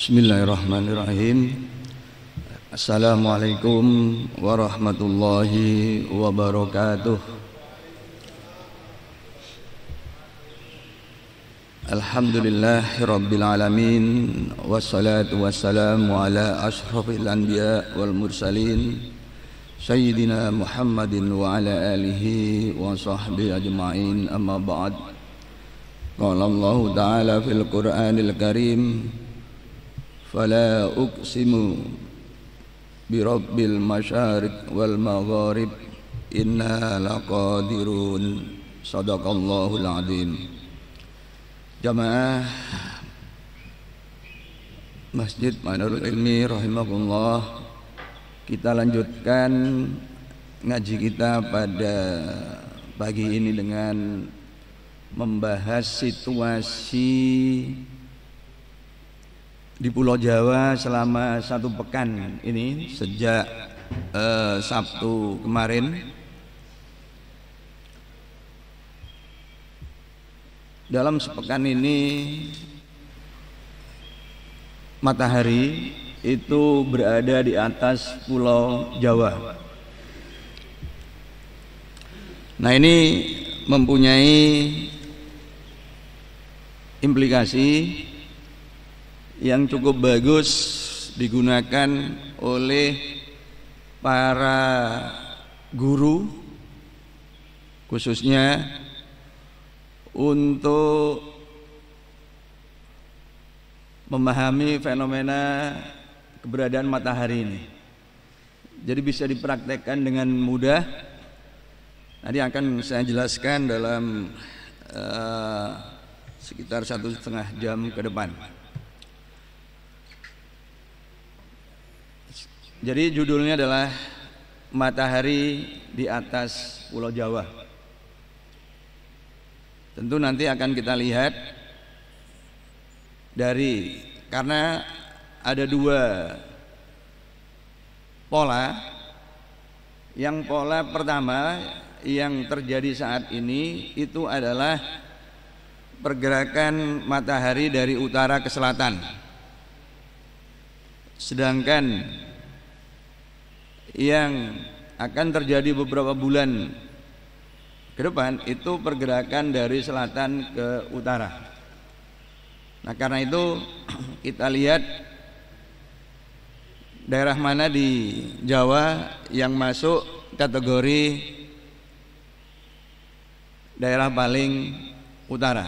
Bismillahirrahmanirrahim. Assalamualaikum warahmatullahi wabarakatuh. Alhamdulillahirabbil alamin wassalatu wassalamu ala asyrafil anbiya wal mursalin sayyidina Muhammadin wa ala alihi wa sahbihi ajmain amma ba'd. Qala Allah ta'ala fil Qur'anil Karim فلا أقسم برب المشارق والمغارب إنا لقادرون صدق الله العظيم جماعة Masjid Manarul Ilmi rahimahullah Kita lanjutkan ngaji kita pada pagi ini dengan membahas situasi di Pulau Jawa selama satu pekan ini sejak uh, Sabtu kemarin dalam sepekan ini matahari itu berada di atas Pulau Jawa. Nah ini mempunyai implikasi yang cukup bagus digunakan oleh para guru khususnya untuk memahami fenomena keberadaan matahari ini. Jadi bisa dipraktekkan dengan mudah. Nanti akan saya jelaskan dalam uh, sekitar satu setengah jam ke depan. Jadi judulnya adalah Matahari di atas Pulau Jawa. Tentu nanti akan kita lihat dari karena ada dua pola. Yang pola pertama yang terjadi saat ini itu adalah pergerakan matahari dari utara ke selatan. Sedangkan yang akan terjadi beberapa bulan ke depan itu pergerakan dari selatan ke utara. Nah, karena itu kita lihat daerah mana di Jawa yang masuk kategori daerah paling utara.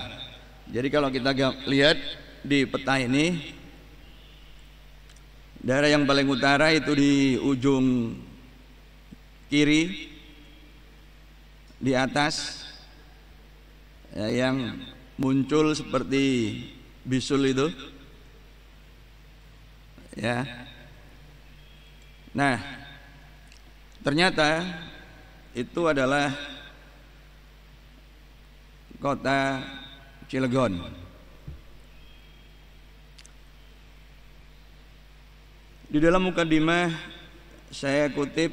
Jadi kalau kita lihat di peta ini Daerah yang paling utara itu di ujung kiri di atas ya, yang muncul seperti bisul itu ya nah ternyata itu adalah kota Cilegon Di dalam mukadimah saya kutip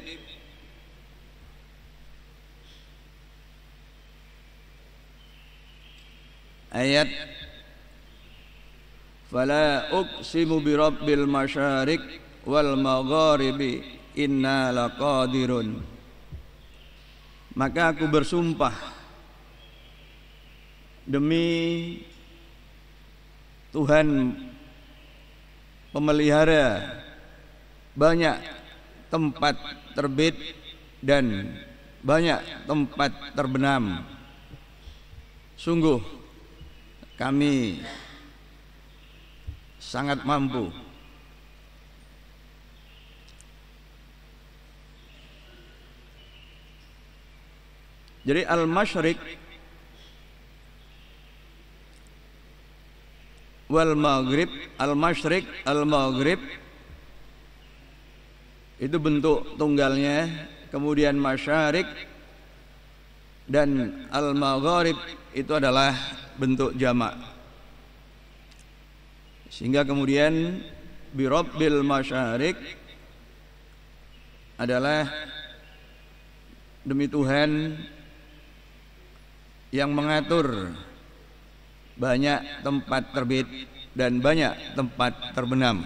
ayat Fala uqsimu bi rabbil masyariq wal magharibi inna laqadirun Maka aku bersumpah demi Tuhan pemelihara banyak tempat terbit dan banyak tempat terbenam. Sungguh kami sangat mampu Jadi al masyrik wal maghrib al masyrik al-maghrib itu bentuk tunggalnya. Kemudian masyarik dan al-maghrib itu adalah bentuk jamak. Sehingga kemudian birobil masyarik adalah demi Tuhan yang mengatur banyak tempat terbit dan banyak tempat terbenam.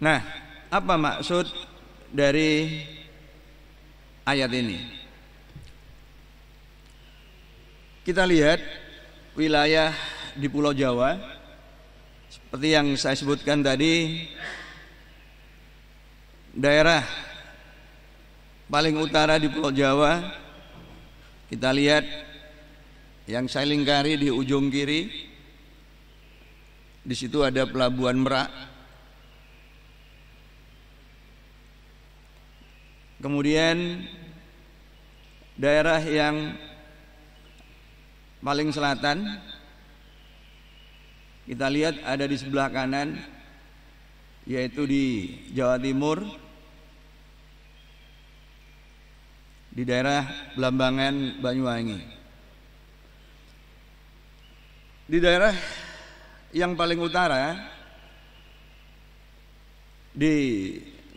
Nah, apa maksud dari ayat ini? Kita lihat wilayah di Pulau Jawa seperti yang saya sebutkan tadi daerah paling utara di Pulau Jawa kita lihat yang saya lingkari di ujung kiri di situ ada pelabuhan Merak Kemudian daerah yang paling selatan kita lihat ada di sebelah kanan yaitu di Jawa Timur di daerah Blambangan Banyuwangi. Di daerah yang paling utara di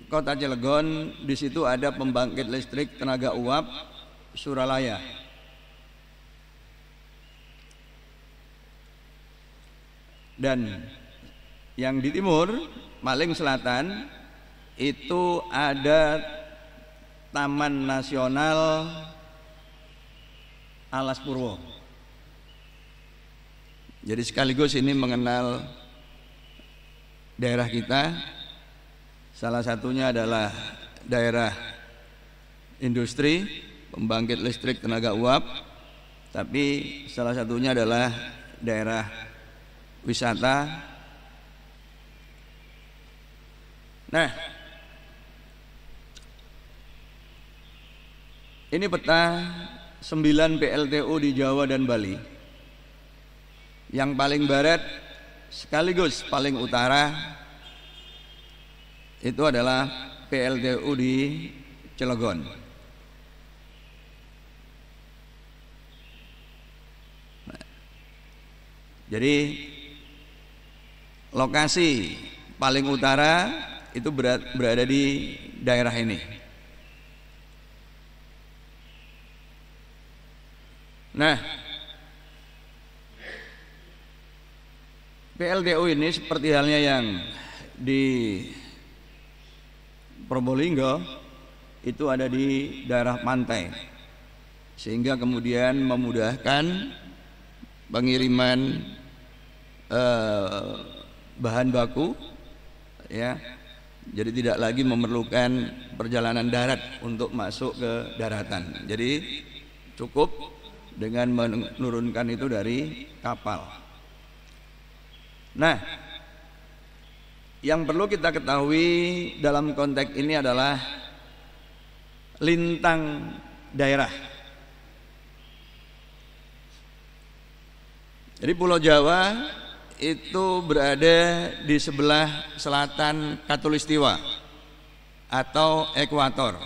Kota Cilegon di situ ada pembangkit listrik tenaga uap Suralaya. Dan yang di timur, Maling Selatan itu ada Taman Nasional Alas Purwo. Jadi sekaligus ini mengenal daerah kita Salah satunya adalah daerah industri, pembangkit listrik tenaga uap, tapi salah satunya adalah daerah wisata. Nah, ini peta 9 PLTU di Jawa dan Bali. Yang paling barat sekaligus paling utara itu adalah PLTU di Cilegon. Jadi lokasi paling utara itu berada di daerah ini. Nah, PLTU ini seperti halnya yang di Probolinggo itu ada di daerah pantai sehingga kemudian memudahkan pengiriman eh, bahan baku ya jadi tidak lagi memerlukan perjalanan darat untuk masuk ke daratan jadi cukup dengan menurunkan itu dari kapal nah yang perlu kita ketahui dalam konteks ini adalah lintang daerah. Jadi Pulau Jawa itu berada di sebelah selatan Katulistiwa atau ekuator.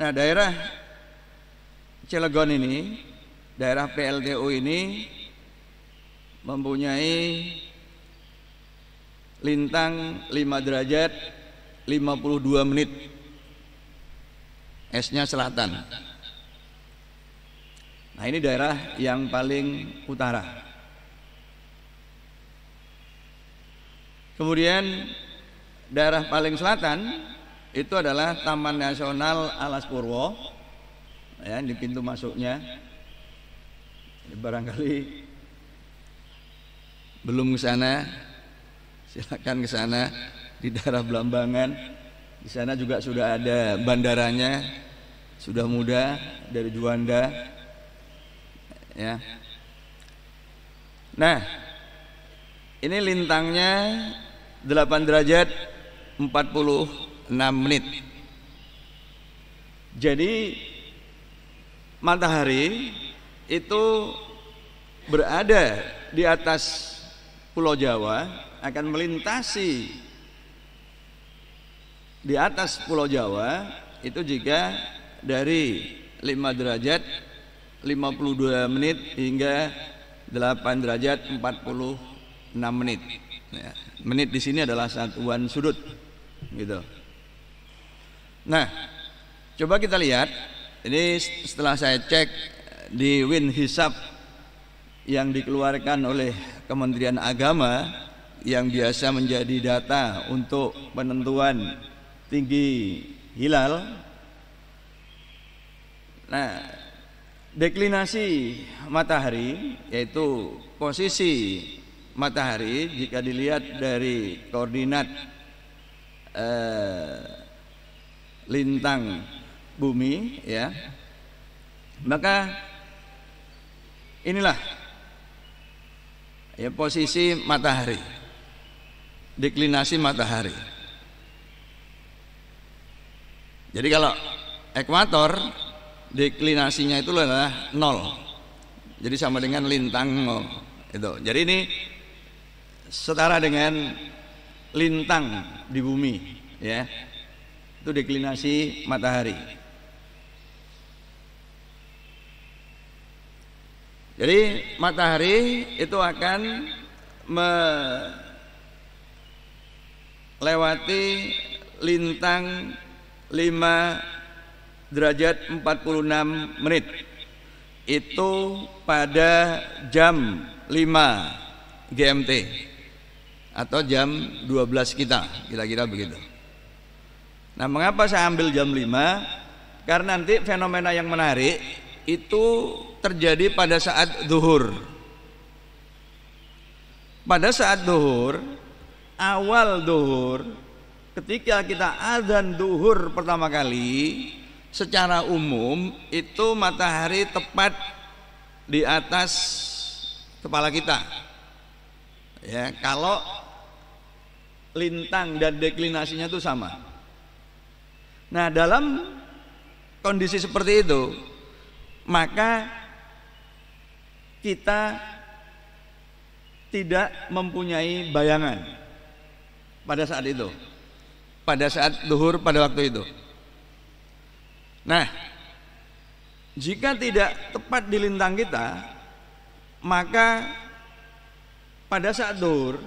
Nah, daerah Cilegon ini, daerah PLTU ini mempunyai lintang 5 derajat 52 menit esnya selatan nah ini daerah yang paling utara kemudian daerah paling selatan itu adalah Taman Nasional Alas Purwo ya, di pintu masuknya barangkali belum ke sana silakan ke sana di daerah Blambangan di sana juga sudah ada bandaranya sudah muda dari Juanda ya nah ini lintangnya 8 derajat 46 menit jadi matahari itu berada di atas pulau Jawa akan melintasi di atas Pulau Jawa itu jika dari 5 derajat 52 menit hingga 8 derajat 46 menit. Ya, menit di sini adalah satuan sudut gitu. Nah, coba kita lihat ini setelah saya cek di Win Hisab yang dikeluarkan oleh Kementerian Agama yang biasa menjadi data untuk penentuan tinggi hilal. Nah, deklinasi matahari yaitu posisi matahari jika dilihat dari koordinat eh, lintang bumi ya. Maka inilah ya posisi matahari deklinasi matahari. Jadi kalau ekuator deklinasinya itu adalah nol. Jadi sama dengan lintang nol. Itu. Jadi ini setara dengan lintang di bumi, ya. Itu deklinasi matahari. Jadi matahari itu akan me lewati lintang 5 derajat 46 menit itu pada jam 5 GMT atau jam 12 kita kira-kira begitu nah mengapa saya ambil jam 5 karena nanti fenomena yang menarik itu terjadi pada saat duhur pada saat duhur awal duhur ketika kita azan duhur pertama kali secara umum itu matahari tepat di atas kepala kita ya kalau lintang dan deklinasinya itu sama nah dalam kondisi seperti itu maka kita tidak mempunyai bayangan pada saat itu pada saat duhur pada waktu itu nah jika tidak tepat di lintang kita maka pada saat duhur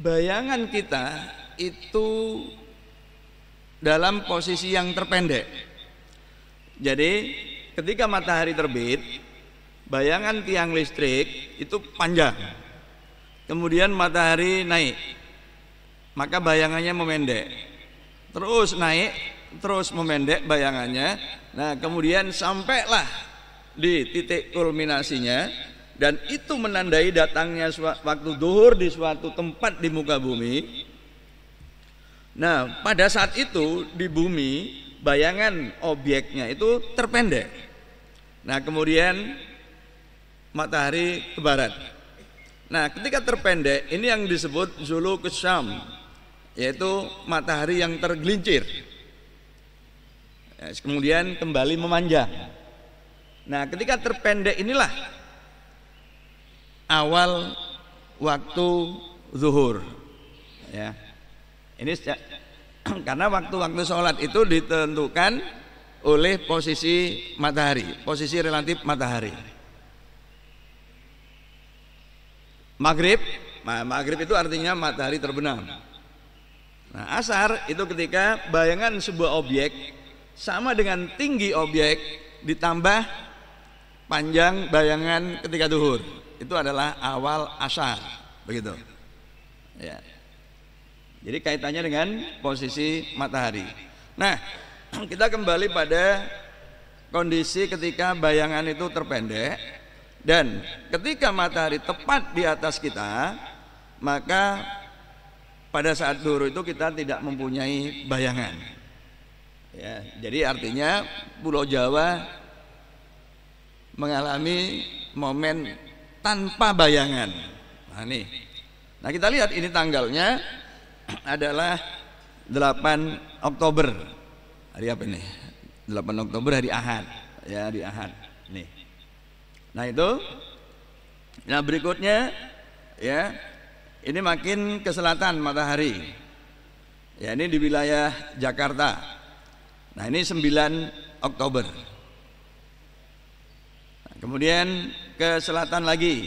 bayangan kita itu dalam posisi yang terpendek jadi ketika matahari terbit bayangan tiang listrik itu panjang kemudian matahari naik maka bayangannya memendek terus naik terus memendek bayangannya nah kemudian sampailah di titik kulminasinya dan itu menandai datangnya waktu duhur di suatu tempat di muka bumi nah pada saat itu di bumi bayangan objeknya itu terpendek nah kemudian matahari ke barat nah ketika terpendek ini yang disebut zulu kesam yaitu matahari yang tergelincir ya, kemudian kembali memanjang nah ketika terpendek inilah awal waktu zuhur ya ini karena waktu-waktu sholat itu ditentukan oleh posisi matahari posisi relatif matahari maghrib maghrib itu artinya matahari terbenam Nah, asar itu ketika bayangan sebuah objek sama dengan tinggi objek ditambah panjang bayangan ketika duhur. Itu adalah awal asar, begitu. Ya. Jadi kaitannya dengan posisi matahari. Nah, kita kembali pada kondisi ketika bayangan itu terpendek dan ketika matahari tepat di atas kita, maka pada saat dulu itu kita tidak mempunyai bayangan. Ya, jadi artinya Pulau Jawa mengalami momen tanpa bayangan. Nah, nih. Nah, kita lihat ini tanggalnya adalah 8 Oktober. Hari apa ini? 8 Oktober hari Ahad. Ya, hari Ahad. Nih. Nah, itu Nah, berikutnya ya ini makin ke selatan matahari. Ya ini di wilayah Jakarta. Nah ini 9 Oktober. Nah, kemudian ke selatan lagi.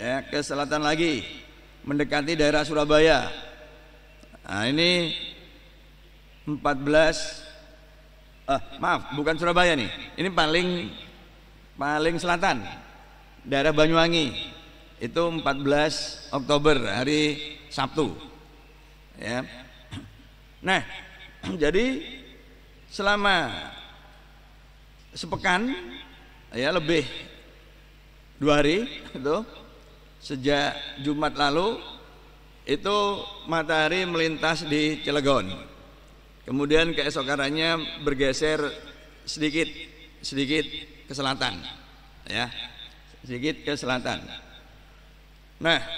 Ya, ke selatan lagi mendekati daerah Surabaya. Nah, ini 14 eh, maaf, bukan Surabaya nih. Ini paling paling selatan. Daerah Banyuwangi itu 14 Oktober hari Sabtu ya nah jadi selama sepekan ya lebih dua hari itu sejak Jumat lalu itu matahari melintas di Cilegon kemudian keesokannya bergeser sedikit sedikit ke selatan ya sedikit ke selatan Nah,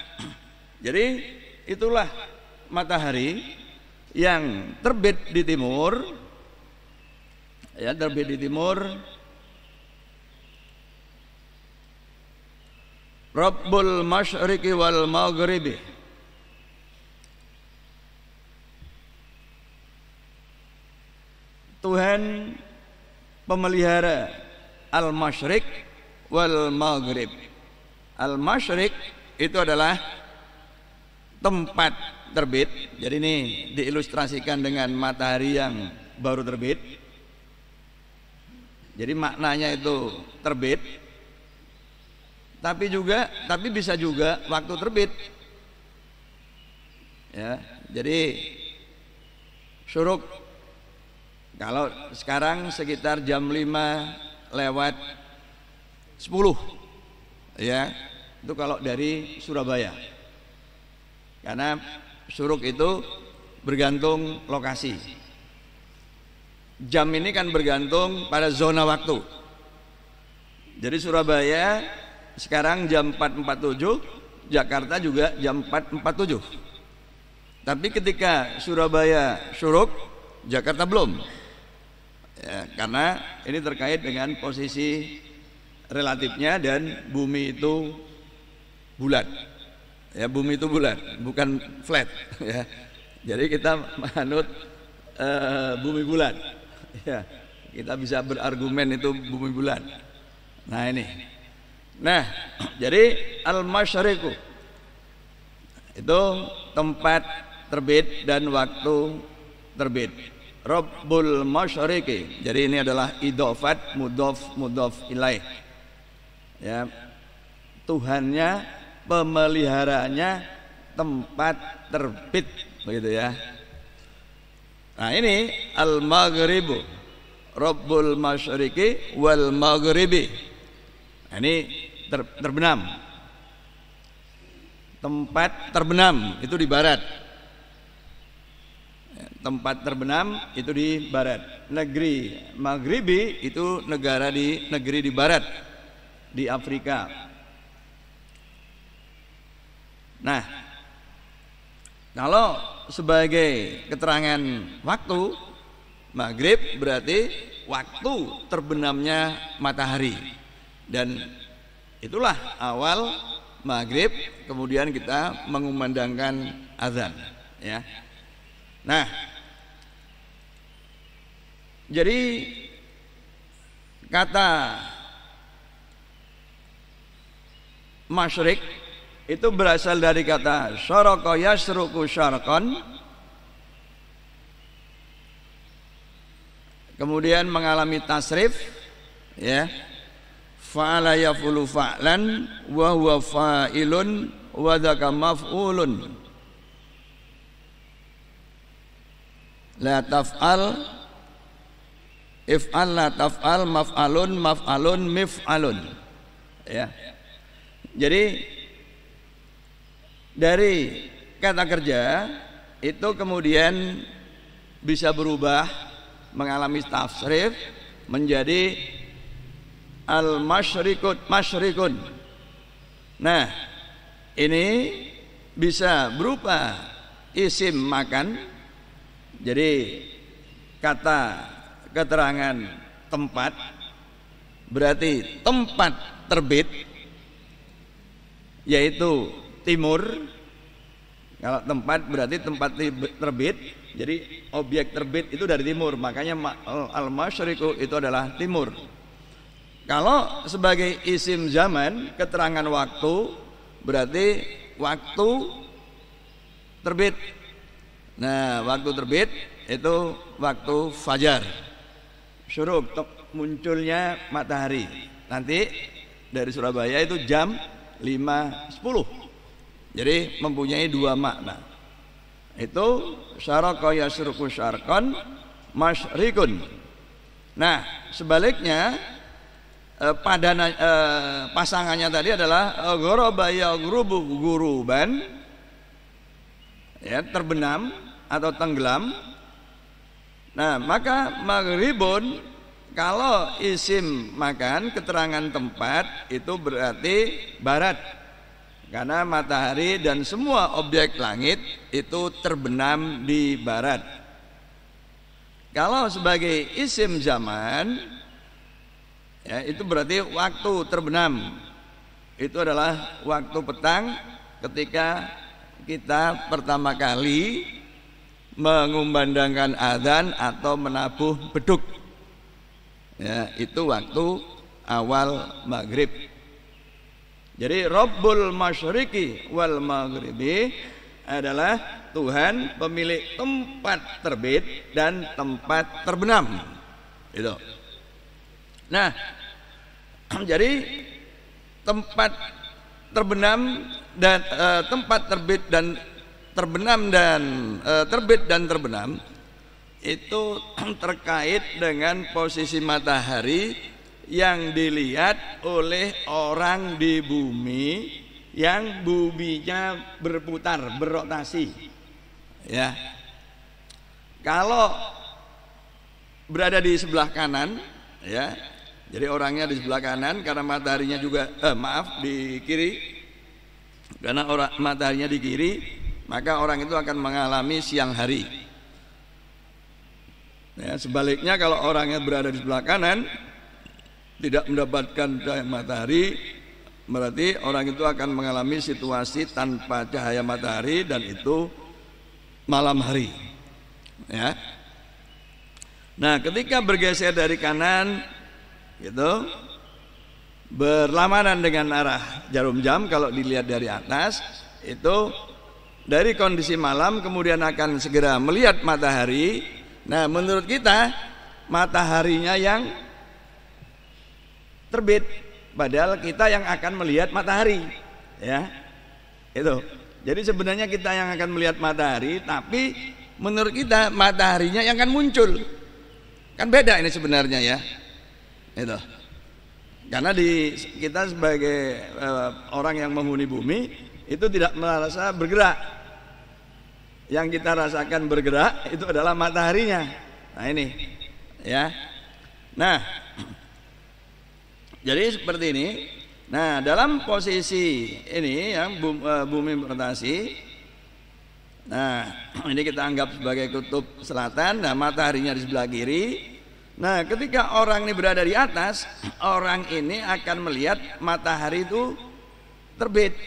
jadi itulah matahari yang terbit di timur ya terbit di timur Rabbul Masyriqi wal Maghribi Tuhan pemelihara al Mashriq wal Maghrib al Mashriq itu adalah tempat terbit. Jadi ini diilustrasikan dengan matahari yang baru terbit. Jadi maknanya itu terbit. Tapi juga tapi bisa juga waktu terbit. Ya, jadi suruk kalau sekarang sekitar jam 5 lewat 10 ya itu kalau dari Surabaya. Karena Suruk itu bergantung lokasi. Jam ini kan bergantung pada zona waktu. Jadi Surabaya sekarang jam 4.47, Jakarta juga jam 4.47. Tapi ketika Surabaya Suruk, Jakarta belum. Ya, karena ini terkait dengan posisi relatifnya dan bumi itu bulat. Ya bumi itu bulat, bukan flat. Ya. Jadi kita manut uh, eh, bumi bulat. Ya. Kita bisa berargumen itu bumi bulat. Nah ini. Nah, jadi al-masyariqu itu tempat terbit dan waktu terbit. Rabbul Masyariqi. Jadi ini adalah idofat mudof mudof ilaih. Ya. Tuhannya Pemeliharanya tempat terbit begitu ya. Nah ini al maghribu Rabbul masyriqi wal maghribi. Nah, ini ter, terbenam. Tempat terbenam itu di barat. Tempat terbenam itu di barat. Negeri Maghribi itu negara di negeri di barat di Afrika Nah, kalau sebagai keterangan waktu maghrib berarti waktu terbenamnya matahari dan itulah awal maghrib kemudian kita mengumandangkan azan ya nah jadi kata masyrik itu berasal dari kata syaraka yasruku syarqan kemudian mengalami tasrif ya fa'ala yafulu fa'lan wa huwa fa'ilun wa dzaka maf'ulun la taf'al if'al la taf'al maf'alun maf'alun mif'alun ya jadi dari kata kerja itu kemudian bisa berubah mengalami tafsirif menjadi al mashrikun masyrikun. Nah, ini bisa berupa isim makan. Jadi kata keterangan tempat berarti tempat terbit yaitu timur kalau tempat berarti tempat terbit jadi objek terbit itu dari timur makanya oh, al masyriku itu adalah timur kalau sebagai isim zaman keterangan waktu berarti waktu terbit nah waktu terbit itu waktu fajar suruh untuk munculnya matahari nanti dari Surabaya itu jam 5.10 jadi mempunyai dua makna. Itu syaraka yasruku syarkan masyrikun. Nah, sebaliknya eh, pada eh, pasangannya tadi adalah eh, ghoraba yaghrubu guruban ya terbenam atau tenggelam. Nah, maka maghribun kalau isim makan keterangan tempat itu berarti barat karena matahari dan semua objek langit itu terbenam di barat. Kalau sebagai isim zaman ya itu berarti waktu terbenam. Itu adalah waktu petang ketika kita pertama kali mengumandangkan azan atau menabuh beduk. Ya, itu waktu awal maghrib jadi Rabbul Masyriki wal Maghribi adalah Tuhan pemilik tempat terbit dan tempat terbenam. Itu. Nah, jadi tempat terbenam dan e, tempat terbit dan terbenam dan e, terbit dan terbenam itu terkait dengan posisi matahari yang dilihat oleh orang di bumi yang buminya berputar, berotasi. Ya. Kalau berada di sebelah kanan, ya. Jadi orangnya di sebelah kanan karena mataharinya juga eh, maaf di kiri. Karena orang mataharinya di kiri, maka orang itu akan mengalami siang hari. Ya, sebaliknya kalau orangnya berada di sebelah kanan, tidak mendapatkan cahaya matahari berarti orang itu akan mengalami situasi tanpa cahaya matahari dan itu malam hari ya nah ketika bergeser dari kanan gitu berlamanan dengan arah jarum jam kalau dilihat dari atas itu dari kondisi malam kemudian akan segera melihat matahari nah menurut kita mataharinya yang terbit padahal kita yang akan melihat matahari ya itu jadi sebenarnya kita yang akan melihat matahari tapi menurut kita mataharinya yang akan muncul kan beda ini sebenarnya ya itu karena di kita sebagai uh, orang yang menghuni bumi itu tidak merasa bergerak yang kita rasakan bergerak itu adalah mataharinya nah ini ya nah jadi seperti ini. Nah, dalam posisi ini yang eh, bumi rotasi Nah, ini kita anggap sebagai kutub selatan. Nah, mataharinya di sebelah kiri. Nah, ketika orang ini berada di atas, orang ini akan melihat matahari itu terbit.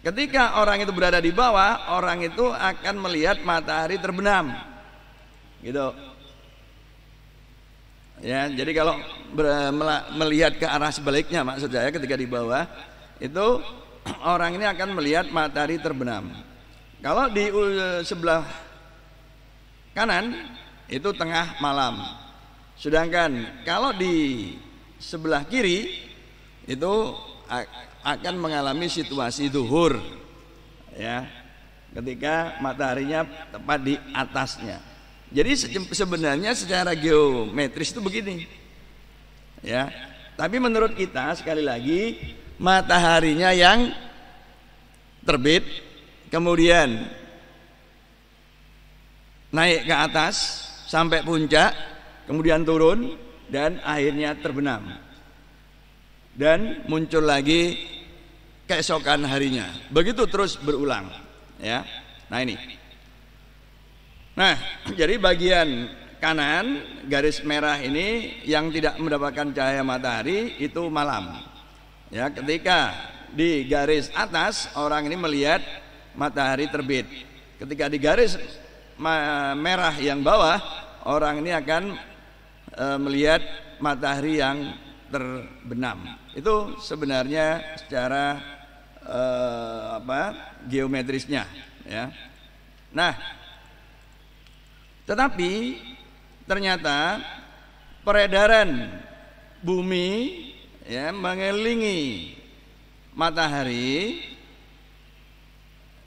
Ketika orang itu berada di bawah, orang itu akan melihat matahari terbenam. Gitu. Ya, jadi kalau melihat ke arah sebaliknya maksud saya ketika di bawah itu orang ini akan melihat matahari terbenam. Kalau di sebelah kanan itu tengah malam. Sedangkan kalau di sebelah kiri itu akan mengalami situasi duhur ya ketika mataharinya tepat di atasnya jadi sebenarnya secara geometris itu begini. Ya. Tapi menurut kita sekali lagi mataharinya yang terbit kemudian naik ke atas sampai puncak, kemudian turun dan akhirnya terbenam. Dan muncul lagi keesokan harinya. Begitu terus berulang, ya. Nah ini. Nah, jadi bagian kanan garis merah ini yang tidak mendapatkan cahaya matahari itu malam. Ya, ketika di garis atas orang ini melihat matahari terbit. Ketika di garis merah yang bawah orang ini akan e, melihat matahari yang terbenam. Itu sebenarnya secara e, apa geometrisnya ya. Nah, tetapi ternyata peredaran bumi ya mengelilingi matahari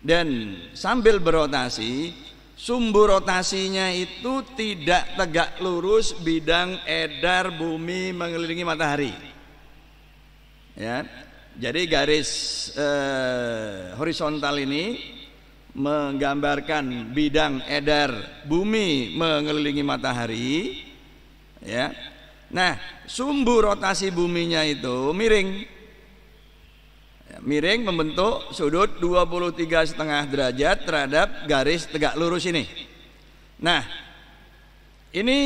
dan sambil berotasi sumbu rotasinya itu tidak tegak lurus bidang edar bumi mengelilingi matahari ya jadi garis eh, horizontal ini menggambarkan bidang edar bumi mengelilingi matahari ya nah sumbu rotasi buminya itu miring ya, miring membentuk sudut 23 setengah derajat terhadap garis tegak lurus ini nah ini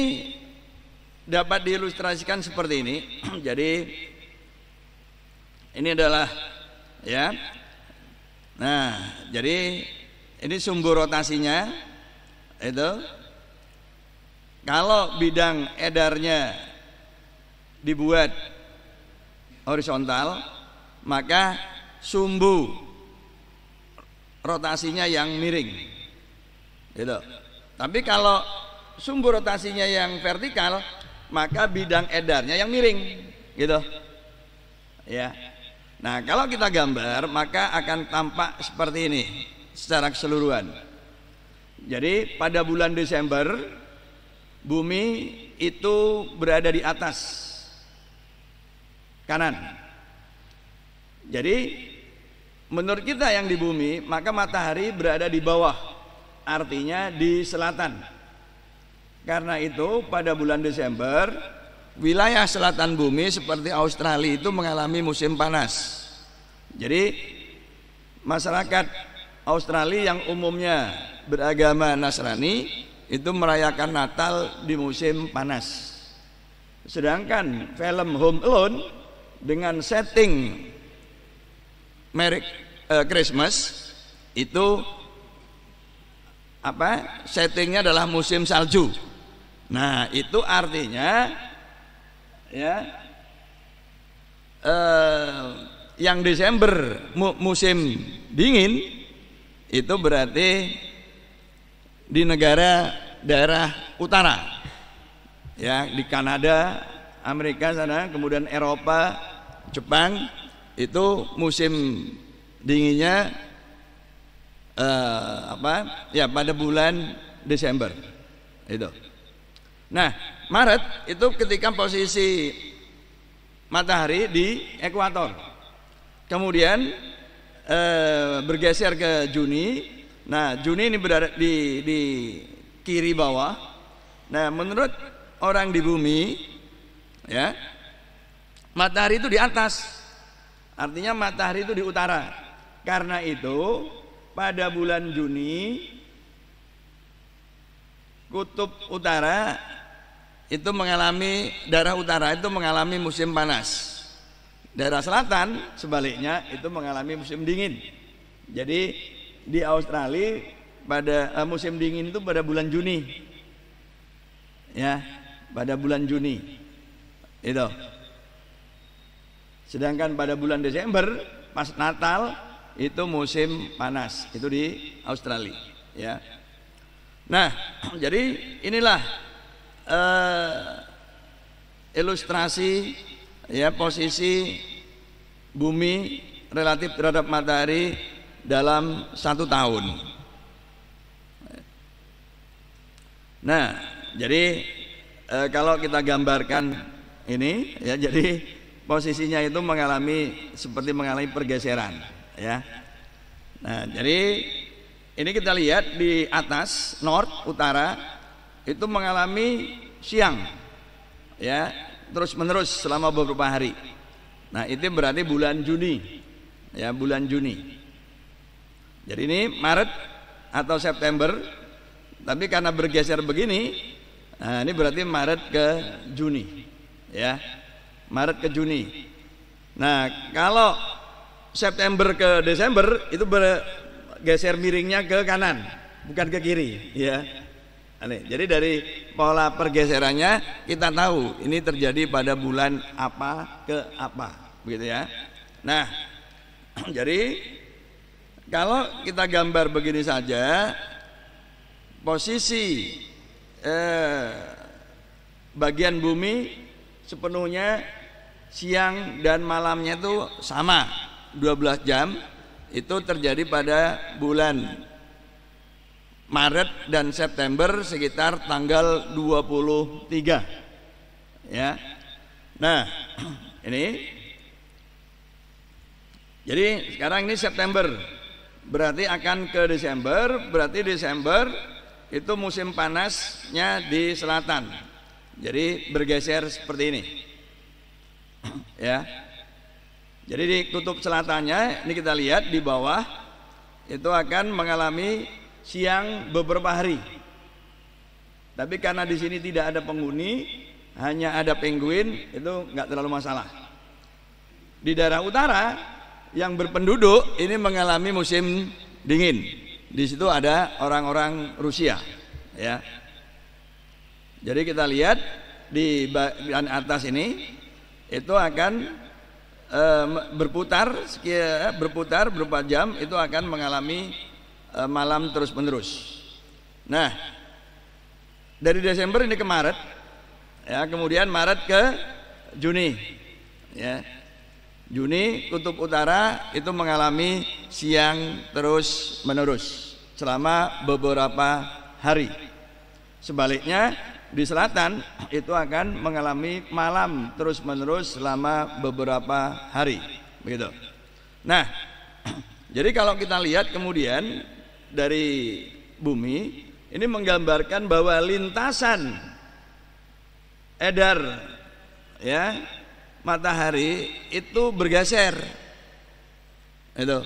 dapat diilustrasikan seperti ini jadi ini adalah ya nah jadi ini sumbu rotasinya itu kalau bidang edarnya dibuat horizontal maka sumbu rotasinya yang miring Itu. Tapi kalau sumbu rotasinya yang vertikal maka bidang edarnya yang miring gitu. Ya. Nah, kalau kita gambar maka akan tampak seperti ini secara keseluruhan. Jadi pada bulan Desember bumi itu berada di atas kanan. Jadi menurut kita yang di bumi maka matahari berada di bawah artinya di selatan. Karena itu pada bulan Desember wilayah selatan bumi seperti Australia itu mengalami musim panas. Jadi masyarakat Australia yang umumnya beragama Nasrani itu merayakan Natal di musim panas. Sedangkan film Home Alone dengan setting Merry uh, Christmas itu apa settingnya adalah musim salju. Nah itu artinya ya uh, yang Desember mu musim dingin itu berarti di negara daerah utara ya di Kanada Amerika sana kemudian Eropa Jepang itu musim dinginnya eh, apa ya pada bulan Desember itu nah Maret itu ketika posisi matahari di ekuator kemudian eh, bergeser ke Juni. Nah, Juni ini berada di, di kiri bawah. Nah, menurut orang di bumi, ya, matahari itu di atas. Artinya matahari itu di utara. Karena itu pada bulan Juni kutub utara itu mengalami darah utara itu mengalami musim panas. Daerah selatan sebaliknya itu mengalami musim dingin. Jadi di Australia pada uh, musim dingin itu pada bulan Juni. Ya, pada bulan Juni. Itu. Sedangkan pada bulan Desember pas Natal itu musim panas. Itu di Australia, ya. Nah, jadi inilah uh, ilustrasi ya posisi bumi relatif terhadap matahari dalam satu tahun. Nah, jadi e, kalau kita gambarkan ini ya jadi posisinya itu mengalami seperti mengalami pergeseran ya. Nah, jadi ini kita lihat di atas north utara itu mengalami siang ya terus menerus selama beberapa hari. Nah itu berarti bulan Juni, ya bulan Juni. Jadi ini Maret atau September, tapi karena bergeser begini, nah ini berarti Maret ke Juni, ya Maret ke Juni. Nah kalau September ke Desember itu bergeser miringnya ke kanan, bukan ke kiri, ya. Jadi dari pola pergeserannya kita tahu ini terjadi pada bulan apa ke apa, begitu ya. Nah, jadi kalau kita gambar begini saja posisi eh, bagian bumi sepenuhnya siang dan malamnya itu sama 12 jam itu terjadi pada bulan Maret dan September sekitar tanggal 23 ya nah ini jadi sekarang ini September berarti akan ke Desember berarti Desember itu musim panasnya di selatan jadi bergeser seperti ini ya jadi di kutub selatannya ini kita lihat di bawah itu akan mengalami siang beberapa hari. Tapi karena di sini tidak ada penghuni, hanya ada penguin, itu nggak terlalu masalah. Di daerah utara yang berpenduduk ini mengalami musim dingin. Di situ ada orang-orang Rusia, ya. Jadi kita lihat di bagian atas ini itu akan eh, berputar eh, berputar berapa jam itu akan mengalami Eh, malam terus menerus. Nah, dari Desember ini ke Maret, ya kemudian Maret ke Juni, ya Juni kutub utara itu mengalami siang terus menerus selama beberapa hari. Sebaliknya di selatan itu akan mengalami malam terus menerus selama beberapa hari, begitu. Nah, jadi kalau kita lihat kemudian dari bumi ini menggambarkan bahwa lintasan edar ya matahari itu bergeser itu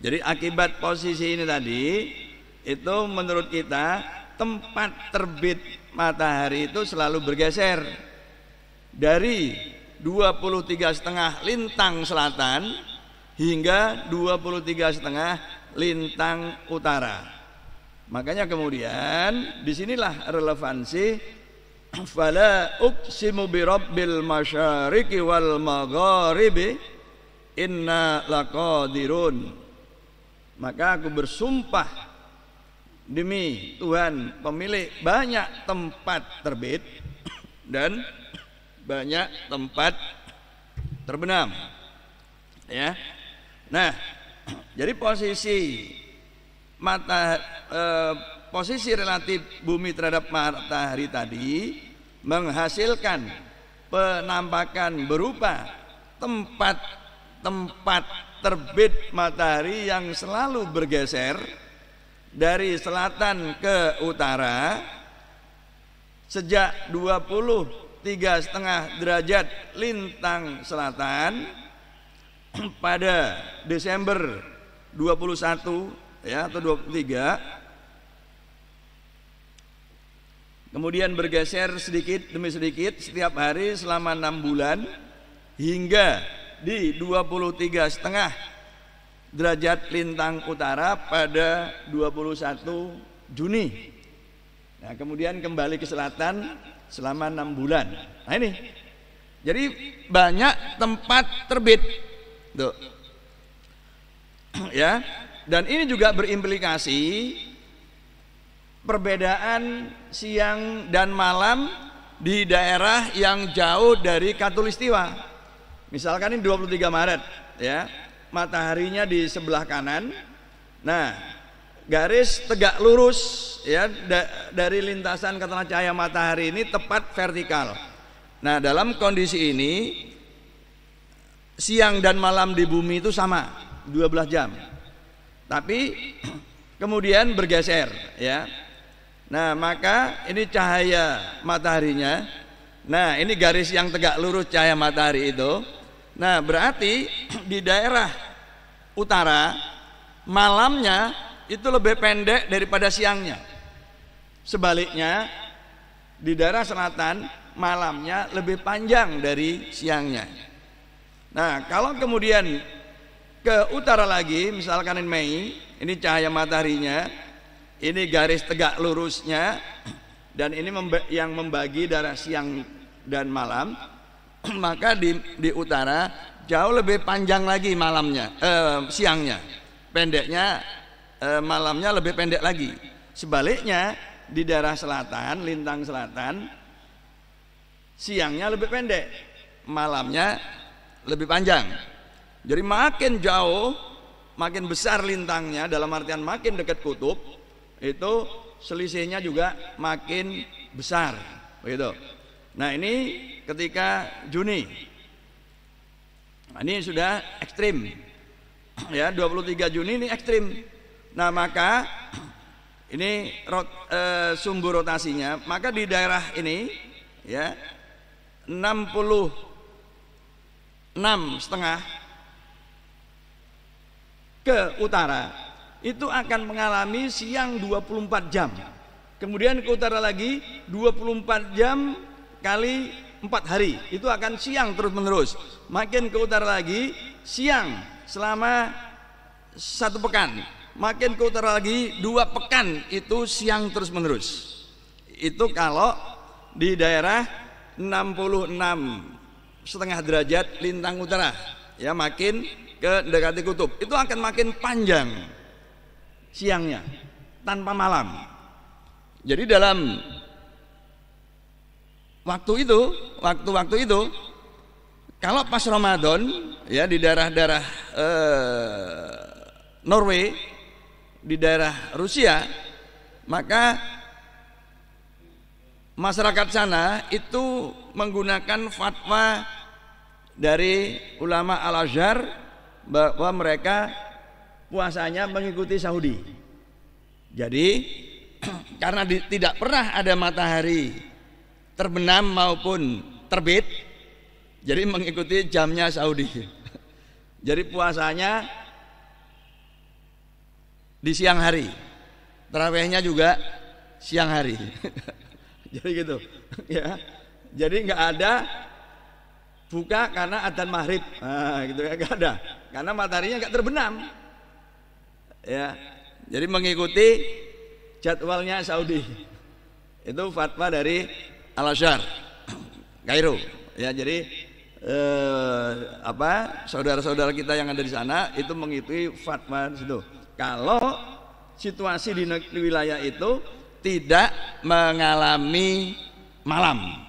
jadi akibat posisi ini tadi itu menurut kita tempat terbit matahari itu selalu bergeser dari 23 setengah lintang selatan hingga 23 setengah lintang utara. Makanya kemudian disinilah relevansi fala uqsimu bi rabbil masyariqi wal magharibi inna laqadirun maka aku bersumpah demi Tuhan pemilik banyak tempat terbit dan banyak tempat terbenam ya nah jadi posisi mata eh, posisi relatif bumi terhadap matahari tadi menghasilkan penampakan berupa tempat-tempat terbit matahari yang selalu bergeser dari selatan ke utara sejak 23 setengah derajat lintang selatan pada Desember 21 ya atau 23 kemudian bergeser sedikit demi sedikit setiap hari selama enam bulan hingga di 23 setengah derajat lintang utara pada 21 Juni. Nah, kemudian kembali ke selatan selama enam bulan. Nah ini, jadi banyak tempat terbit Tuh. ya. Dan ini juga berimplikasi perbedaan siang dan malam di daerah yang jauh dari katulistiwa. Misalkan ini 23 Maret ya. Mataharinya di sebelah kanan. Nah, garis tegak lurus ya da dari lintasan keterangan cahaya matahari ini tepat vertikal. Nah, dalam kondisi ini siang dan malam di bumi itu sama 12 jam tapi kemudian bergeser ya nah maka ini cahaya mataharinya nah ini garis yang tegak lurus cahaya matahari itu nah berarti di daerah utara malamnya itu lebih pendek daripada siangnya sebaliknya di daerah selatan malamnya lebih panjang dari siangnya Nah, kalau kemudian ke utara lagi, misalkan ini Mei, ini cahaya mataharinya, ini garis tegak lurusnya, dan ini yang membagi darah siang dan malam, maka di, di utara jauh lebih panjang lagi malamnya, eh, siangnya, pendeknya eh, malamnya lebih pendek lagi. Sebaliknya di daerah selatan, lintang selatan, siangnya lebih pendek, malamnya lebih panjang. Jadi makin jauh, makin besar lintangnya dalam artian makin dekat kutub, itu selisihnya juga makin besar, begitu. Nah, ini ketika Juni. Nah, ini sudah ekstrim. Ya, 23 Juni ini ekstrim. Nah, maka ini rot, e, sumbu rotasinya, maka di daerah ini ya 60 enam setengah ke utara itu akan mengalami siang 24 jam kemudian ke utara lagi 24 jam kali empat hari itu akan siang terus menerus makin ke utara lagi siang selama satu pekan makin ke utara lagi dua pekan itu siang terus menerus itu kalau di daerah 66 setengah derajat lintang utara ya makin ke dekati kutub itu akan makin panjang siangnya tanpa malam jadi dalam waktu itu waktu-waktu itu kalau pas Ramadan ya di daerah-daerah eh, Norway di daerah Rusia maka masyarakat sana itu menggunakan fatwa dari ulama Al-Azhar bahwa mereka puasanya mengikuti Saudi. Jadi karena di, tidak pernah ada matahari terbenam maupun terbit, jadi mengikuti jamnya Saudi. Jadi puasanya di siang hari. Terawihnya juga siang hari. jadi gitu ya jadi nggak ada buka karena adzan maghrib nah, gitu ya nggak ada karena mataharinya nggak terbenam ya jadi mengikuti jadwalnya Saudi itu fatwa dari Al Azhar Kairo ya jadi eh, apa saudara-saudara kita yang ada di sana itu mengikuti fatwa situ kalau situasi di wilayah itu tidak mengalami malam.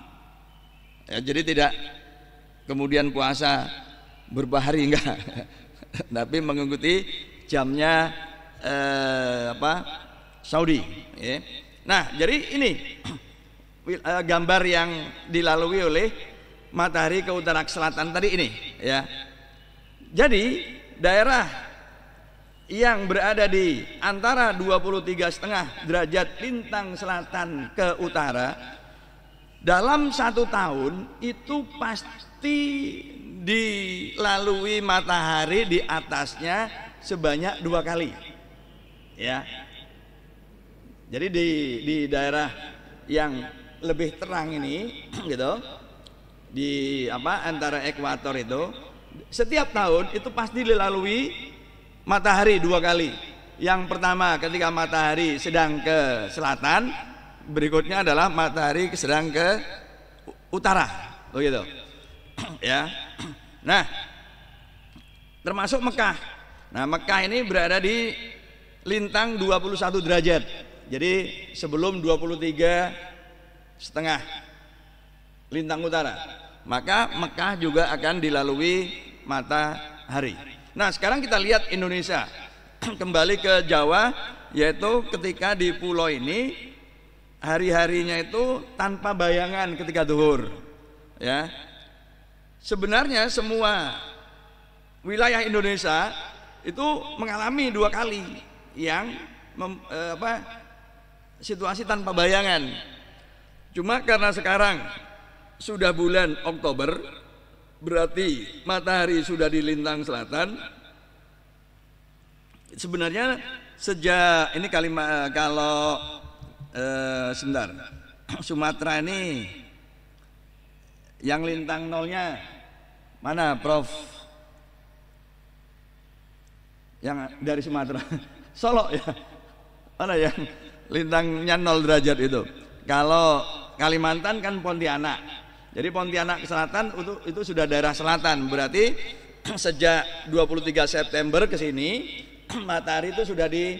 Ya, jadi tidak kemudian puasa berbahari enggak. Tapi mengikuti jamnya eh, apa? Saudi, ya. Nah, jadi ini eh, gambar yang dilalui oleh matahari ke utara ke selatan tadi ini, ya. Jadi daerah yang berada di antara 23 setengah derajat lintang selatan ke utara dalam satu tahun itu pasti dilalui matahari di atasnya sebanyak dua kali ya jadi di, di daerah yang lebih terang ini gitu di apa antara ekuator itu setiap tahun itu pasti dilalui matahari dua kali. Yang pertama ketika matahari sedang ke selatan, berikutnya adalah matahari sedang ke utara, begitu. ya. Nah, termasuk Mekah. Nah, Mekah ini berada di lintang 21 derajat. Jadi sebelum 23 setengah lintang utara. Maka Mekah juga akan dilalui matahari. Nah, sekarang kita lihat Indonesia. Kembali ke Jawa yaitu ketika di pulau ini hari-harinya itu tanpa bayangan ketika duhur. Ya. Sebenarnya semua wilayah Indonesia itu mengalami dua kali yang mem, eh, apa situasi tanpa bayangan. Cuma karena sekarang sudah bulan Oktober, Berarti matahari sudah di lintang selatan. Sebenarnya sejak ini kalimat eh, kalau eh, sebentar Sumatera ini yang lintang nolnya mana, Prof? Yang dari Sumatera, Solo ya. Mana yang lintangnya nol derajat itu? Kalau Kalimantan kan Pontianak, jadi Pontianak Selatan itu, itu sudah daerah selatan. Berarti sejak 23 September ke sini matahari itu sudah di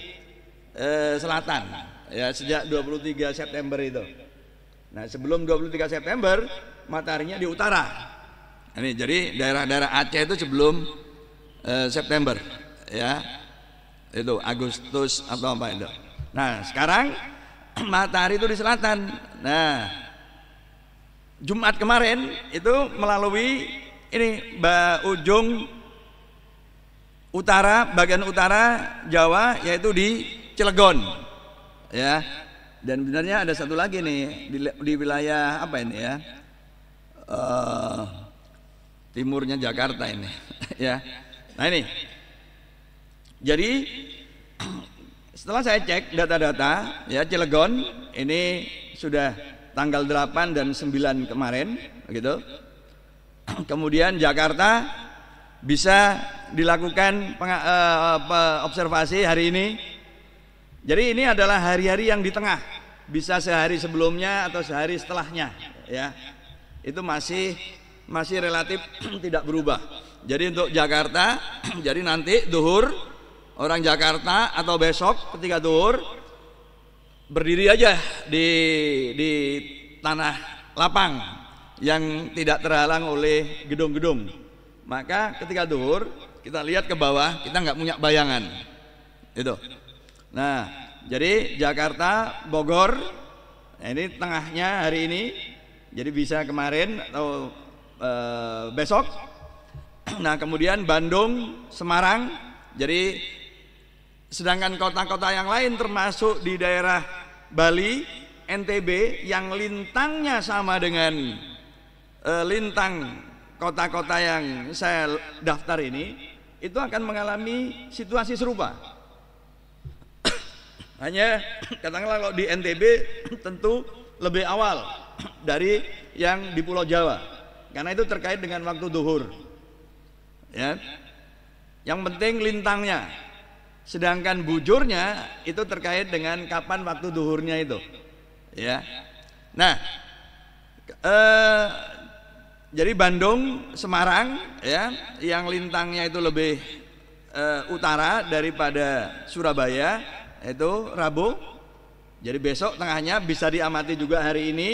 eh, selatan. Ya, sejak 23 September itu. Nah, sebelum 23 September mataharinya di utara. Ini jadi daerah-daerah Aceh itu sebelum eh, September ya. Itu Agustus atau apa itu. Nah, sekarang matahari itu di selatan. Nah, Jumat kemarin itu melalui ini ba, ujung utara bagian utara Jawa yaitu di Cilegon ya dan sebenarnya ada satu lagi nih di, di wilayah apa ini ya uh, timurnya Jakarta ini ya nah ini jadi setelah saya cek data-data ya Cilegon ini sudah tanggal 8 dan 9 kemarin gitu. Kemudian Jakarta bisa dilakukan eh, observasi hari ini. Jadi ini adalah hari-hari yang di tengah, bisa sehari sebelumnya atau sehari setelahnya ya. Itu masih masih relatif tidak berubah. Jadi untuk Jakarta, jadi nanti duhur orang Jakarta atau besok ketika duhur berdiri aja di di tanah lapang yang tidak terhalang oleh gedung-gedung. Maka ketika duhur kita lihat ke bawah, kita nggak punya bayangan. Itu. Nah, jadi Jakarta, Bogor, nah ini tengahnya hari ini, jadi bisa kemarin atau e, besok. Nah, kemudian Bandung, Semarang, jadi Sedangkan kota-kota yang lain termasuk di daerah Bali, NTB yang lintangnya sama dengan e, lintang kota-kota yang saya daftar ini itu akan mengalami situasi serupa. Hanya katakanlah kalau di NTB tentu lebih awal dari yang di Pulau Jawa karena itu terkait dengan waktu duhur. Ya. Yang penting lintangnya Sedangkan bujurnya itu terkait dengan kapan waktu duhurnya itu. Ya. Nah, eh, jadi Bandung, Semarang ya, yang lintangnya itu lebih eh, utara daripada Surabaya itu Rabu. Jadi besok tengahnya bisa diamati juga hari ini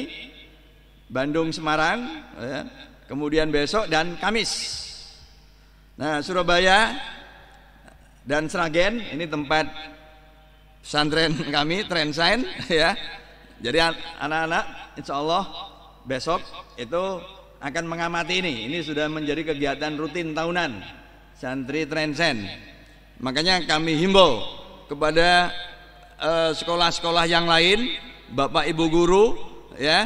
Bandung, Semarang, ya. kemudian besok dan Kamis. Nah, Surabaya dan Sragen ini tempat pesantren kami Trensign ya jadi anak-anak insya Allah besok itu akan mengamati ini ini sudah menjadi kegiatan rutin tahunan santri Trensign makanya kami himbau kepada eh, sekolah-sekolah uh, yang lain bapak ibu guru ya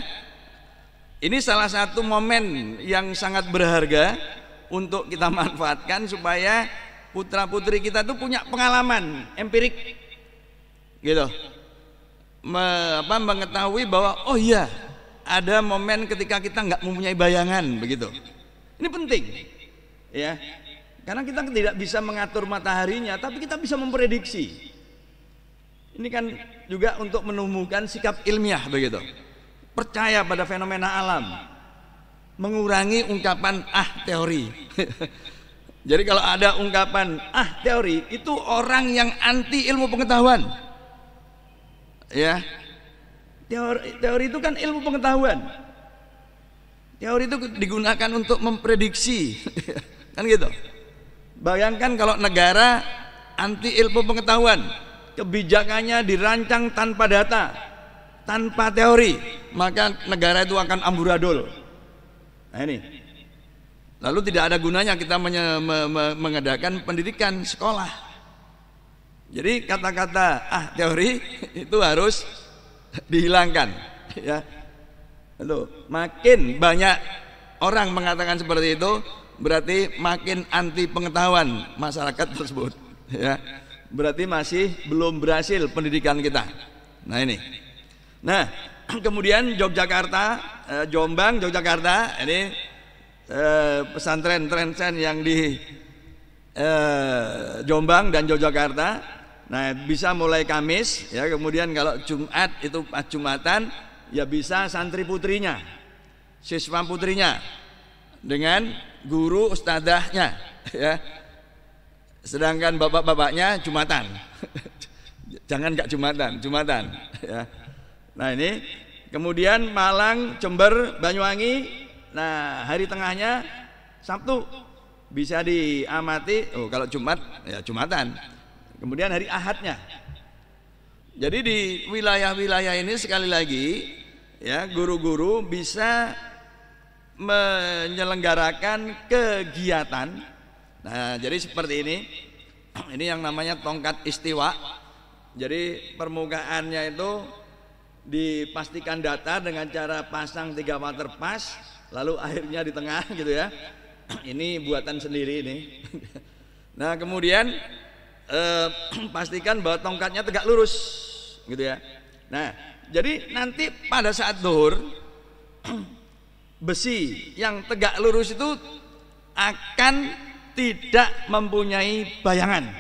ini salah satu momen yang sangat berharga untuk kita manfaatkan supaya putra putri kita tuh punya pengalaman empirik gitu Me, apa, mengetahui bahwa oh iya ada momen ketika kita nggak mempunyai bayangan begitu ini penting ya karena kita tidak bisa mengatur mataharinya tapi kita bisa memprediksi ini kan juga untuk menumbuhkan sikap ilmiah begitu percaya pada fenomena alam mengurangi ungkapan ah teori Jadi kalau ada ungkapan ah teori itu orang yang anti ilmu pengetahuan. Ya. Teori teori itu kan ilmu pengetahuan. Teori itu digunakan untuk memprediksi. kan gitu. Bayangkan kalau negara anti ilmu pengetahuan, kebijakannya dirancang tanpa data, tanpa teori, maka negara itu akan amburadul. Nah ini, Lalu tidak ada gunanya kita me, me, mengadakan pendidikan sekolah. Jadi kata-kata ah teori itu harus dihilangkan. Ya. Lalu makin banyak orang mengatakan seperti itu berarti makin anti pengetahuan masyarakat tersebut. Ya. Berarti masih belum berhasil pendidikan kita. Nah ini. Nah kemudian Yogyakarta, eh, Jombang, Yogyakarta ini eh, pesantren tren yang di eh, Jombang dan Yogyakarta. Nah, bisa mulai Kamis ya, kemudian kalau Jumat itu pas ah, Jumatan ya bisa santri putrinya, siswa putrinya dengan guru ustadahnya ya. Sedangkan bapak-bapaknya Jumatan. Jangan gak Jumatan, Jumatan ya. Nah, ini kemudian Malang, Jember, Banyuwangi Nah, hari tengahnya Sabtu bisa diamati. Oh, kalau Jumat ya Jumatan. Kemudian hari Ahadnya. Jadi di wilayah-wilayah ini sekali lagi ya guru-guru bisa menyelenggarakan kegiatan. Nah, jadi seperti ini. Ini yang namanya tongkat istiwa. Jadi permukaannya itu dipastikan datar dengan cara pasang tiga water pass lalu akhirnya di tengah gitu ya ini buatan sendiri ini nah kemudian eh, pastikan bahwa tongkatnya tegak lurus gitu ya nah jadi nanti pada saat dohur besi yang tegak lurus itu akan tidak mempunyai bayangan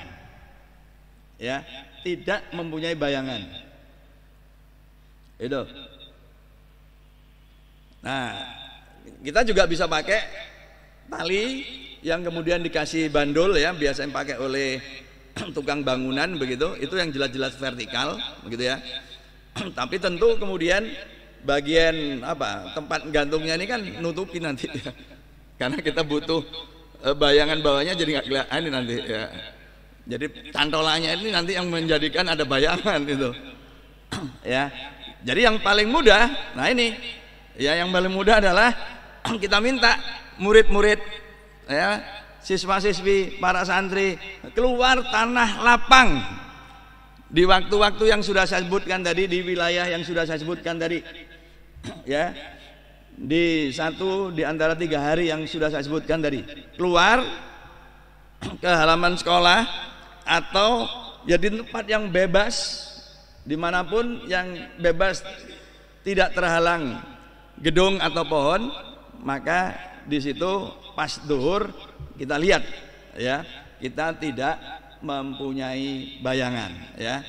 ya tidak mempunyai bayangan itu nah kita juga bisa pakai tali yang kemudian dikasih bandul ya biasanya pakai oleh tukang bangunan begitu itu yang jelas-jelas vertikal begitu ya tapi tentu kemudian bagian apa tempat gantungnya ini kan nutupi nanti ya. karena kita butuh eh, bayangan bawahnya jadi nggak kelihatan nanti ya jadi cantolanya ini nanti yang menjadikan ada bayangan itu ya jadi yang paling mudah nah ini Ya, yang paling mudah adalah kita minta murid-murid ya, siswa-siswi, para santri keluar tanah lapang di waktu-waktu yang sudah saya sebutkan tadi di wilayah yang sudah saya sebutkan tadi. ya. Di satu di antara tiga hari yang sudah saya sebutkan tadi. Keluar ke halaman sekolah atau ya tempat yang bebas dimanapun yang bebas tidak terhalang gedung atau pohon maka di situ pas duhur kita lihat ya kita tidak mempunyai bayangan ya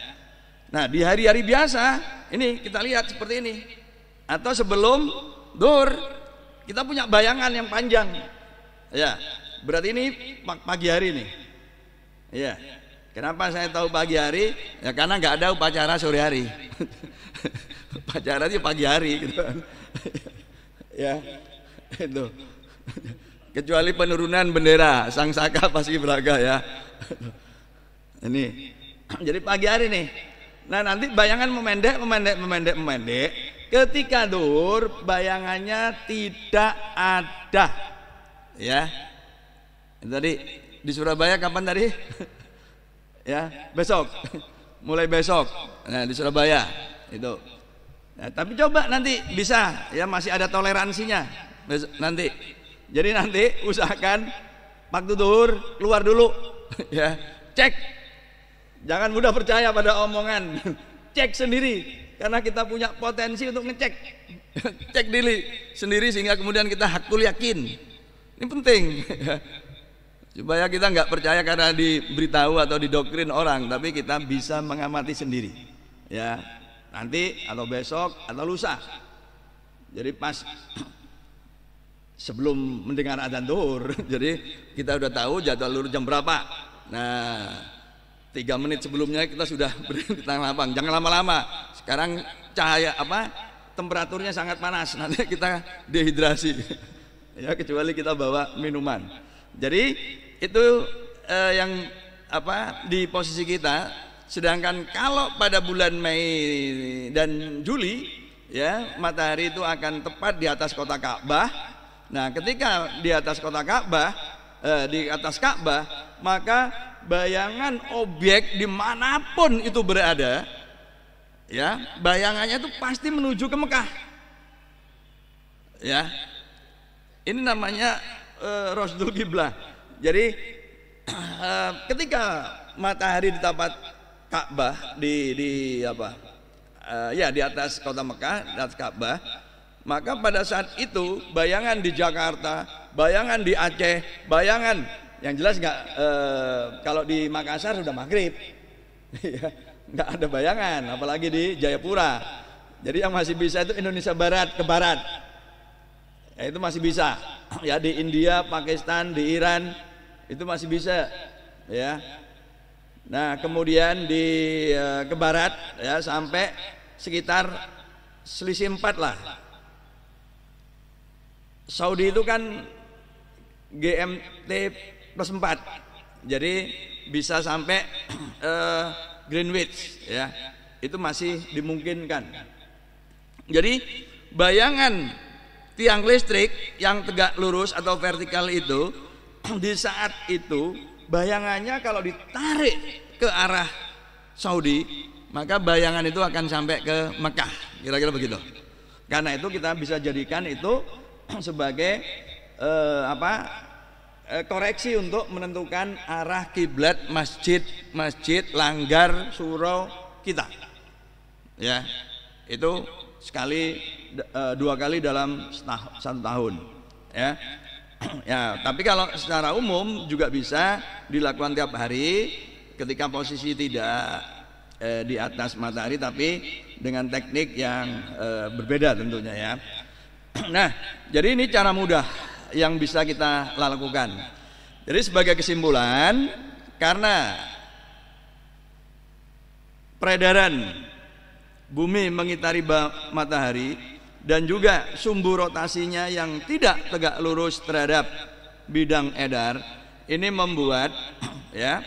nah di hari-hari biasa ini kita lihat seperti ini atau sebelum duhur kita punya bayangan yang panjang ya berarti ini pagi hari nih ya kenapa saya tahu pagi hari ya karena nggak ada upacara sore hari upacara itu pagi hari gitu ya itu kecuali penurunan bendera sang saka pasti beraga ya ini jadi pagi hari nih nah nanti bayangan memendek memendek memendek memendek ketika dur bayangannya tidak ada ya tadi di Surabaya kapan tadi ya besok mulai besok nah di Surabaya itu Ya, tapi coba nanti bisa ya masih ada toleransinya nanti. Jadi nanti usahakan waktu duhur keluar dulu ya cek jangan mudah percaya pada omongan cek sendiri karena kita punya potensi untuk ngecek cek diri sendiri sehingga kemudian kita hakul yakin ini penting supaya kita nggak percaya karena diberitahu atau didoktrin orang tapi kita bisa mengamati sendiri ya nanti atau besok atau lusa jadi pas sebelum mendengar adzan duhur jadi kita sudah tahu jadwal luar jam berapa nah tiga menit sebelumnya kita sudah berhenti di lapang jangan lama-lama sekarang cahaya apa temperaturnya sangat panas nanti kita dehidrasi ya kecuali kita bawa minuman jadi itu eh, yang apa di posisi kita Sedangkan kalau pada bulan Mei dan Juli ya matahari itu akan tepat di atas kota Ka'bah. Nah, ketika di atas kota Ka'bah eh, di atas Ka'bah, maka bayangan objek dimanapun itu berada ya bayangannya itu pasti menuju ke Mekah ya ini namanya eh, Rosdul Qiblah jadi eh, ketika matahari ditapat Ka'bah di di apa uh, ya di atas kota Mekah di atas Ka'bah maka pada saat itu bayangan di Jakarta bayangan di Aceh bayangan yang jelas nggak uh, kalau di Makassar sudah maghrib iya, nggak ada bayangan apalagi di Jayapura jadi yang masih bisa itu Indonesia Barat ke Barat ya, itu masih bisa ya di India Pakistan di Iran itu masih bisa ya Nah, kemudian di uh, ke barat ya sampai sekitar selisih empat lah. Saudi itu kan GMT plus empat jadi bisa sampai uh, Greenwich ya itu masih dimungkinkan jadi bayangan tiang listrik yang tegak lurus atau vertikal itu di saat itu bayangannya kalau ditarik ke arah Saudi, maka bayangan itu akan sampai ke Mekah. Kira-kira begitu. Karena itu kita bisa jadikan itu sebagai eh, apa? Eh, koreksi untuk menentukan arah kiblat masjid-masjid langgar surau kita. Ya. Itu sekali eh, dua kali dalam setah, satu tahun ya ya tapi kalau secara umum juga bisa dilakukan tiap hari ketika posisi tidak eh, di atas matahari tapi dengan teknik yang eh, berbeda tentunya ya. Nah, jadi ini cara mudah yang bisa kita lakukan. Jadi sebagai kesimpulan, karena peredaran bumi mengitari matahari dan juga sumbu rotasinya yang tidak tegak lurus terhadap bidang edar ini membuat ya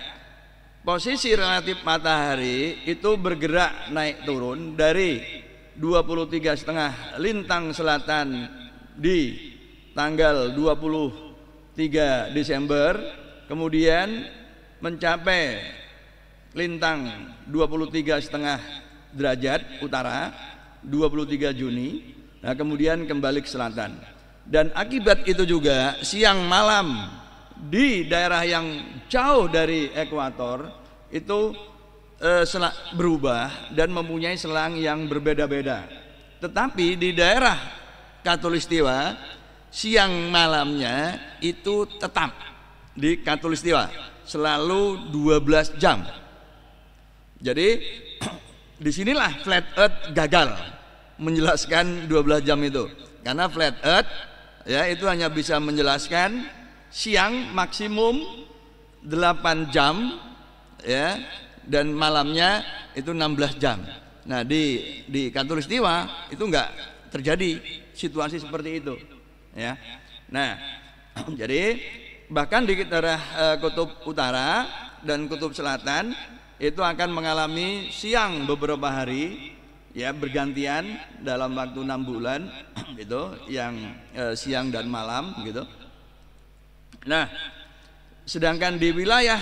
posisi relatif matahari itu bergerak naik turun dari 23 setengah lintang selatan di tanggal 23 Desember kemudian mencapai lintang 23 setengah derajat utara 23 Juni nah kemudian kembali ke selatan dan akibat itu juga siang malam di daerah yang jauh dari ekuator itu eh, berubah dan mempunyai selang yang berbeda-beda. Tetapi di daerah Katulistiwa siang malamnya itu tetap di Katulistiwa selalu 12 jam. Jadi disinilah flat earth gagal menjelaskan 12 jam itu karena flat earth ya itu hanya bisa menjelaskan siang maksimum 8 jam ya dan malamnya itu 16 jam. Nah, di di kantor istiwa itu enggak terjadi situasi seperti itu ya. Nah, jadi bahkan di daerah eh, kutub utara dan kutub selatan itu akan mengalami siang beberapa hari ya bergantian dalam waktu enam bulan gitu yang e, siang dan malam gitu Nah, sedangkan di wilayah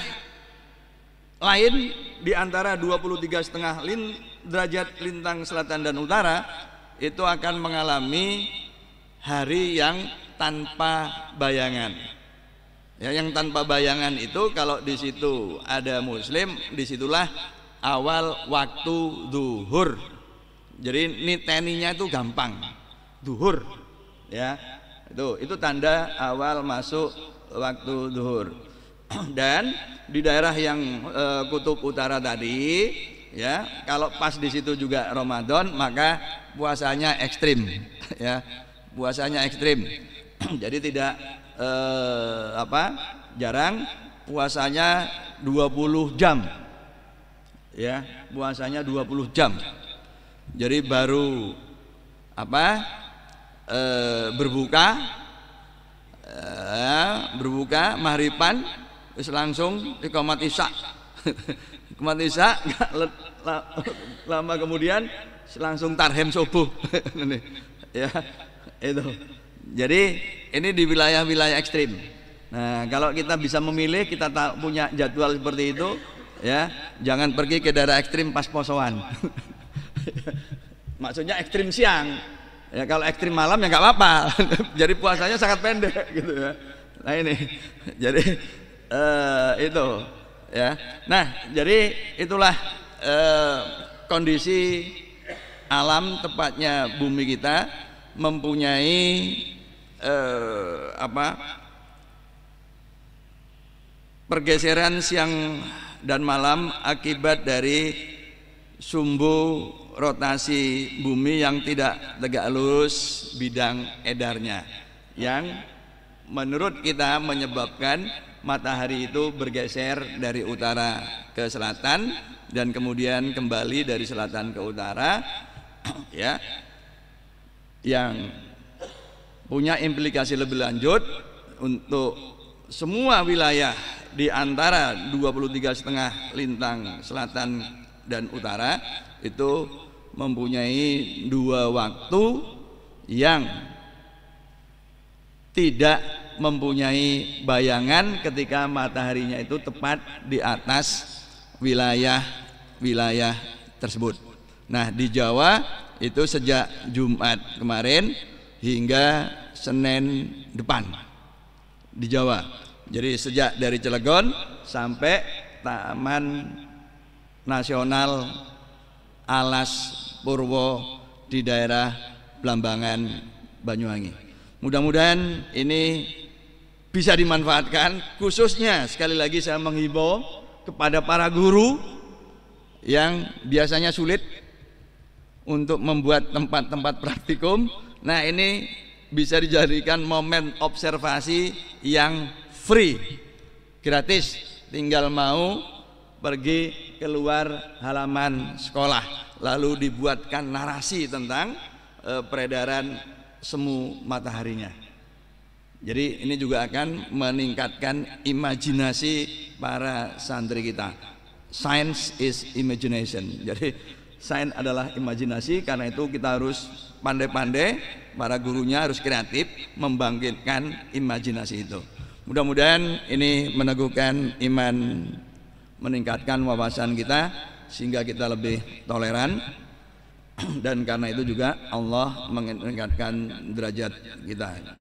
lain di antara 23 setengah lin, derajat lintang selatan dan utara itu akan mengalami hari yang tanpa bayangan. Ya, yang tanpa bayangan itu kalau di situ ada muslim, disitulah awal waktu duhur. Jadi niteninya itu gampang, duhur. Ya, itu itu tanda awal masuk waktu duhur Dan di daerah yang e, kutub utara tadi ya, kalau pas di situ juga Ramadan maka puasanya ekstrim ya. Puasanya ekstrim. Jadi tidak e, apa? jarang puasanya 20 jam ya puasanya 20 jam jadi baru apa e, berbuka e, berbuka mahripan terus langsung ikomat isak, ikomat isak, lama kemudian langsung tarhem subuh ini ya itu jadi ini di wilayah-wilayah ekstrim nah kalau kita bisa memilih kita tak punya jadwal seperti itu ya jangan pergi ke daerah ekstrim pas posoan maksudnya ekstrim siang Ya kalau ekstrim malam ya nggak apa-apa. jadi puasanya sangat pendek gitu ya. Nah ini, jadi uh, itu ya. Nah jadi itulah uh, kondisi alam tepatnya bumi kita mempunyai uh, apa pergeseran siang dan malam akibat dari sumbu rotasi bumi yang tidak tegak lurus bidang edarnya yang menurut kita menyebabkan matahari itu bergeser dari utara ke selatan dan kemudian kembali dari selatan ke utara ya yang punya implikasi lebih lanjut untuk semua wilayah di antara 23 setengah lintang selatan dan utara itu mempunyai dua waktu yang tidak mempunyai bayangan ketika mataharinya itu tepat di atas wilayah wilayah tersebut. Nah, di Jawa itu sejak Jumat kemarin hingga Senin depan di Jawa. Jadi sejak dari Cilegon sampai Taman nasional Alas Purwo di daerah Blambangan Banyuwangi. Mudah-mudahan ini bisa dimanfaatkan khususnya sekali lagi saya menghimbau kepada para guru yang biasanya sulit untuk membuat tempat-tempat praktikum. Nah, ini bisa dijadikan momen observasi yang free, gratis, tinggal mau pergi keluar halaman sekolah lalu dibuatkan narasi tentang e, peredaran semu mataharinya. Jadi ini juga akan meningkatkan imajinasi para santri kita. Science is imagination. Jadi science adalah imajinasi karena itu kita harus pandai-pandai para gurunya harus kreatif membangkitkan imajinasi itu. Mudah-mudahan ini meneguhkan iman meningkatkan wawasan kita sehingga kita lebih toleran dan karena itu juga Allah meningkatkan derajat kita.